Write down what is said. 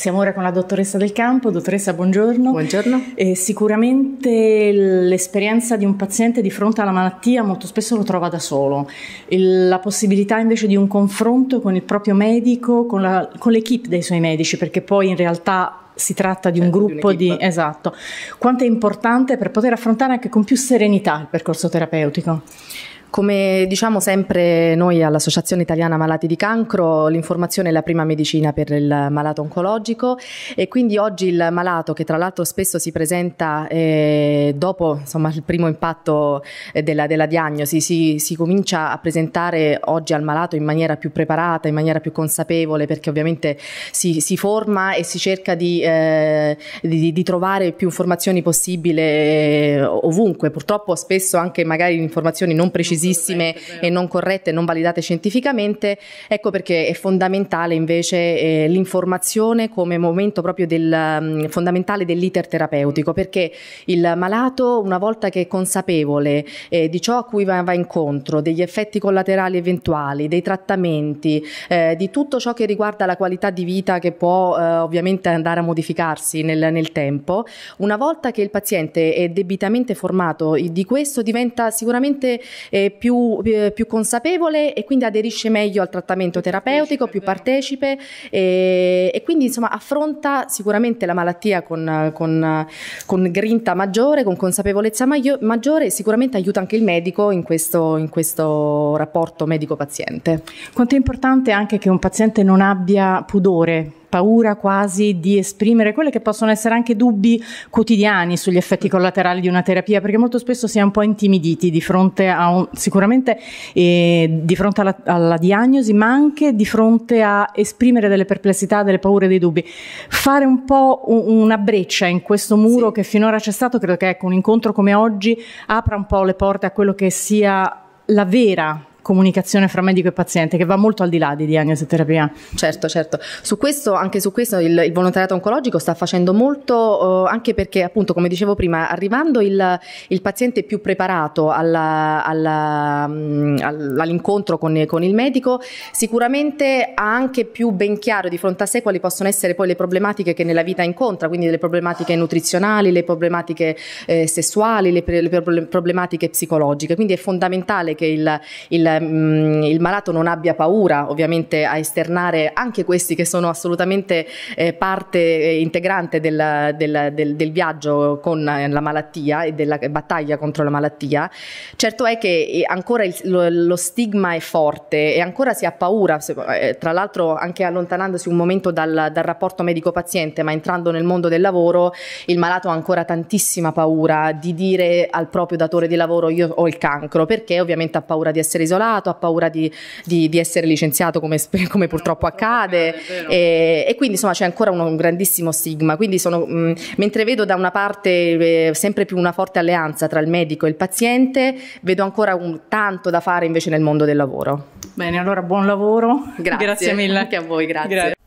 Siamo ora con la dottoressa del campo. Dottoressa, buongiorno. Buongiorno. Eh, sicuramente l'esperienza di un paziente di fronte alla malattia molto spesso lo trova da solo. Il, la possibilità invece di un confronto con il proprio medico, con, la, con l'equipe dei suoi medici, perché poi in realtà si tratta di certo, un gruppo di, di, esatto. Quanto è importante per poter affrontare anche con più serenità il percorso terapeutico? Come diciamo sempre noi all'Associazione Italiana Malati di Cancro, l'informazione è la prima medicina per il malato oncologico e quindi oggi il malato che tra l'altro spesso si presenta eh, dopo insomma, il primo impatto eh, della, della, diagnosi, si, si, comincia a presentare oggi al malato in maniera più preparata, in maniera più consapevole perché ovviamente si, si forma e si cerca di, eh, di, di trovare più informazioni possibile eh, ovunque, purtroppo spesso anche magari informazioni non precise precisissime e non corrette, e non validate scientificamente, ecco perché è fondamentale invece eh, l'informazione come momento proprio del, mm, fondamentale dell'iter terapeutico, perché il malato una volta che è consapevole eh, di ciò a cui va, va, incontro, degli effetti collaterali eventuali, dei trattamenti, eh, di tutto ciò che riguarda la qualità di vita che può eh, ovviamente andare a modificarsi nel, nel tempo, una volta che il paziente è debitamente formato di questo diventa sicuramente eh, più, eh, più, consapevole e quindi aderisce meglio al trattamento terapeutico, più partecipe e, e quindi insomma affronta sicuramente la malattia con, con, con grinta maggiore, con consapevolezza maggiore e sicuramente aiuta anche il medico in questo, in questo rapporto medico-paziente. Quanto è importante anche che un paziente non abbia pudore paura quasi di esprimere quelli che possono essere anche dubbi quotidiani sugli effetti collaterali di una terapia, perché molto spesso si è un po' intimiditi di fronte a un, sicuramente eh, di fronte alla, alla, diagnosi, ma anche di fronte a esprimere delle perplessità, delle paure, dei dubbi. Fare un po' un, una breccia in questo muro sì. che finora c'è stato, credo che ecco, un incontro come oggi apra un po' le porte a quello che sia la vera comunicazione fra medico e paziente che va molto al di là di diagnosi e terapia. Certo, certo. Su questo, anche su questo il, il volontariato oncologico sta facendo molto eh, anche perché appunto come dicevo prima arrivando il, il paziente più preparato alla, alla, mm, all'incontro con, con, il medico sicuramente ha anche più ben chiaro di fronte a sé quali possono essere poi le problematiche che nella vita incontra, quindi le problematiche nutrizionali, le problematiche eh, sessuali, le, le problematiche psicologiche. Quindi è fondamentale che il, il mh, il malato non abbia paura ovviamente a esternare anche questi che sono assolutamente eh, parte eh, integrante del, del, del, del, viaggio con eh, la malattia e della battaglia contro la malattia. Certo è che eh, ancora il, lo, lo, stigma è forte e ancora si ha paura, tra l'altro anche allontanandosi un momento dal, dal rapporto medico-paziente, ma entrando nel mondo del lavoro, il malato ha ancora tantissima paura di dire al proprio datore di lavoro io ho il cancro, perché ovviamente ha paura di essere isolato isolato, ha paura di, di, di essere licenziato come, come purtroppo accade e, e, quindi insomma c'è ancora un, un grandissimo stigma. Quindi sono, mh, mentre vedo da una parte eh, sempre più una forte alleanza tra il medico e il paziente, vedo ancora un, tanto da fare invece nel mondo del lavoro. Bene, allora buon lavoro. Grazie, grazie mille anche a voi, grazie. grazie.